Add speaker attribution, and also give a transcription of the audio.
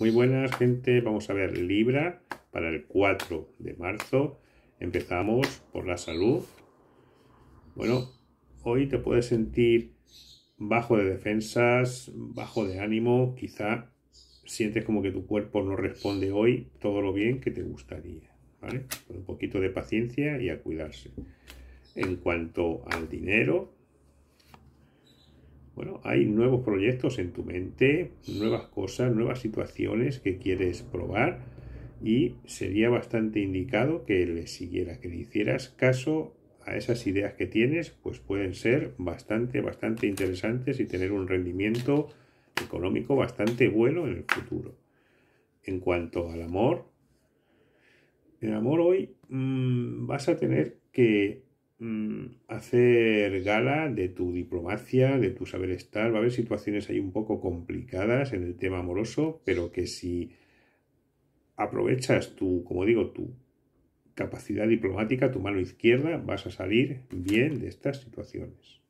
Speaker 1: Muy buenas, gente. Vamos a ver Libra para el 4 de marzo. Empezamos por la salud. Bueno, hoy te puedes sentir bajo de defensas, bajo de ánimo, quizá sientes como que tu cuerpo no responde hoy todo lo bien que te gustaría, Con un poquito de paciencia y a cuidarse. En cuanto al dinero, bueno, hay nuevos proyectos en tu mente, nuevas cosas, nuevas situaciones que quieres probar y sería bastante indicado que le siguiera, que le hicieras caso a esas ideas que tienes, pues pueden ser bastante, bastante interesantes y tener un rendimiento económico bastante bueno en el futuro. En cuanto al amor, el amor hoy mm, vas a tener que Mm, hacer gala de tu diplomacia, de tu saber estar. Va a haber situaciones ahí un poco complicadas en el tema amoroso, pero que si aprovechas tu, como digo, tu capacidad diplomática, tu mano izquierda, vas a salir bien de estas situaciones.